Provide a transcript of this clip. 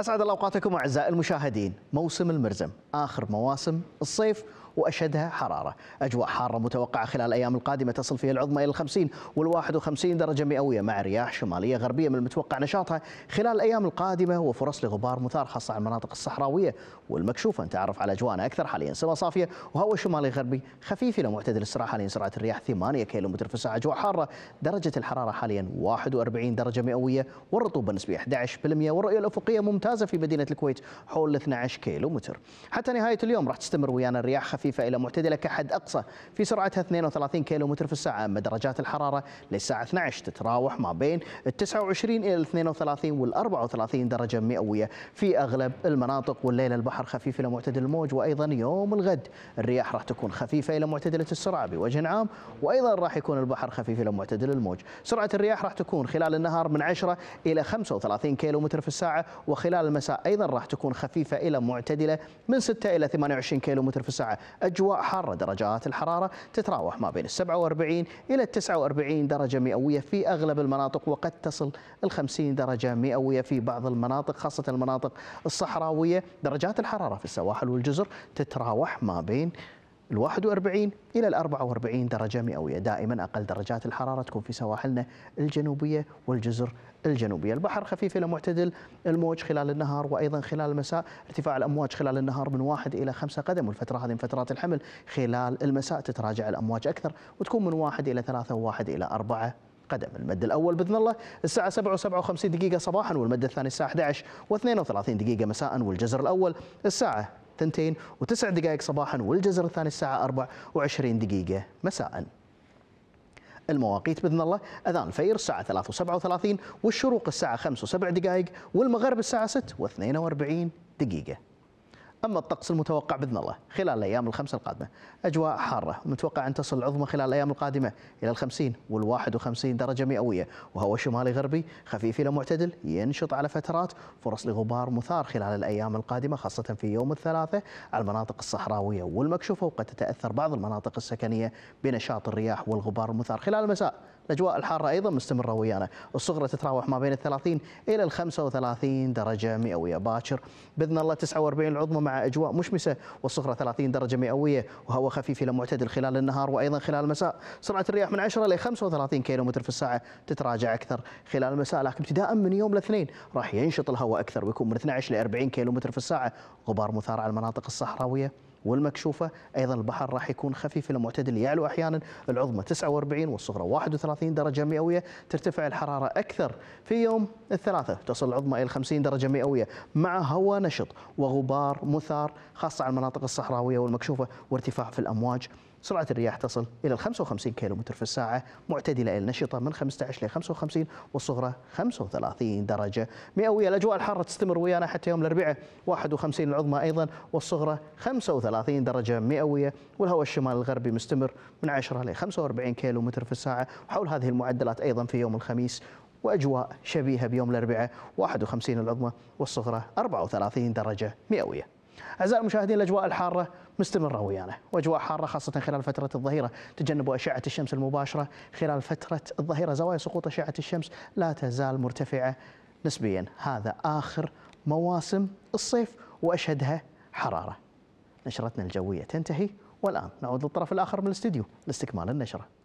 أسعد الله أوقاتكم أعزائي المشاهدين موسم المرزم آخر مواسم الصيف وأشدها حرارة أجواء حارة متوقعة خلال الأيام القادمة تصل فيها العظمى إلى 50 وال51 درجة مئوية مع رياح شمالية غربية من المتوقع نشاطها خلال الأيام القادمة وفرص لغبار مثار خاصة على المناطق الصحراوية والمكشوفة نتعرف على أجواءنا أكثر حاليا سما صافية وهواء شمالي غربي خفيف إلى معتدل السرعة حاليا سرعة الرياح 8 كيلومتر في الساعة أجواء حارة درجة الحرارة حاليا 41 درجة مئوية والرطوبة نسبية 11% والرؤية الأفقية ممتازة في مدينة الكويت حول 12 كيلومتر حتى نهاية اليوم راح تستمر ويانا الرياح خفيفة خفيفة إلى معتدلة كحد أقصى في سرعتها 32 متر في الساعة أما درجات الحرارة للساعة 12 تتراوح ما بين 29 إلى 32 وال 34 درجة مئوية في أغلب المناطق والليلة البحر خفيف إلى معتدل الموج وأيضا يوم الغد الرياح راح تكون خفيفة إلى معتدلة السرعة بوجه عام وأيضا راح يكون البحر خفيف إلى معتدل الموج سرعة الرياح راح تكون خلال النهار من 10 إلى 35 متر في الساعة وخلال المساء أيضا راح تكون خفيفة إلى معتدلة من 6 إلى 28 متر في الساعة أجواء حارة درجات الحرارة تتراوح ما بين 47 إلى 49 درجة مئوية في أغلب المناطق وقد تصل ال 50 درجة مئوية في بعض المناطق خاصة المناطق الصحراوية درجات الحرارة في السواحل والجزر تتراوح ما بين ال 41 إلى ال 44 درجة مئوية دائما أقل درجات الحرارة تكون في سواحلنا الجنوبية والجزر الجنوبية البحر خفيف إلى معتدل الموج خلال النهار وأيضا خلال المساء ارتفاع الأمواج خلال النهار من واحد إلى خمسة قدم والفترة هذه من فترات الحمل خلال المساء تتراجع الأمواج أكثر وتكون من واحد إلى ثلاثة وواحد إلى أربعة قدم المد الأول بإذن الله الساعة 7 و57 دقيقة صباحا والمد الثاني الساعة 11 و32 دقيقة مساء والجزر الأول الساعة تنتين وتسع دقائق صباحا والجزر الثاني الساعة أربع وعشرين دقيقة مساء المواقيت باذن الله اذان الفير الساعه ثلاث وسبعة وثلاثين والشروق الساعه خمس وسبع دقائق والمغرب الساعه ست واثنين واربعين دقيقه أما الطقس المتوقع بإذن الله خلال الأيام الخمسة القادمة أجواء حارة متوقع أن تصل العظمى خلال الأيام القادمة إلى الخمسين والواحد وخمسين درجة مئوية وهو شمالي غربي خفيف إلى معتدل ينشط على فترات فرص لغبار مثار خلال الأيام القادمة خاصة في يوم الثلاثاء على المناطق الصحراوية والمكشوفة وقد تتأثر بعض المناطق السكنية بنشاط الرياح والغبار المثار خلال المساء الأجواء الحارة أيضا مستمرة ويانا الصغرى تتراوح ما بين 30 إلى 35 درجة مئوية باكر بإذن الله 49 العظمى مع أجواء مشمسة والصغرى 30 درجة مئوية وهواء خفيف إلى معتدل خلال النهار وأيضا خلال المساء سرعة الرياح من 10 إلى 35 متر في الساعة تتراجع أكثر خلال المساء لكن ابتداء من يوم الاثنين راح ينشط الهواء أكثر ويكون من 12 ل 40 متر في الساعة غبار مثار على المناطق الصحراوية والمكشوفة أيضا البحر راح يكون خفيف إلى معتدل يعلو أحيانا العظمى 49 والصغرى 31 درجة مئوية ترتفع الحرارة أكثر في يوم الثلاثة تصل العظمى إلى 50 درجة مئوية مع هواء نشط وغبار مثار خاصة على المناطق الصحراوية والمكشوفة وارتفاع في الأمواج سرعة الرياح تصل إلى 55 كم في الساعة معتدلة إلى النشطة من 15 إلى 55 والصغرى 35 درجة مئوية الأجواء الحارة تستمر ويانا حتى يوم الأربعاء 51 العظمى أيضا والصغرى 35 درجة مئوية والهواء الشمال الغربي مستمر من 10 إلى 45 كم في الساعة وحول هذه المعدلات أيضا في يوم الخميس وأجواء شبيهة بيوم الأربعاء 51 العظمى والصغرى 34 درجة مئوية أعزائي المشاهدين الأجواء الحارة مستمرة ويانا وأجواء حارة خاصة خلال فترة الظهيرة تجنبوا أشعة الشمس المباشرة خلال فترة الظهيرة زوايا سقوط أشعة الشمس لا تزال مرتفعة نسبيا هذا آخر مواسم الصيف وأشهدها حرارة نشرتنا الجوية تنتهي والآن نعود للطرف الآخر من الاستديو لاستكمال النشرة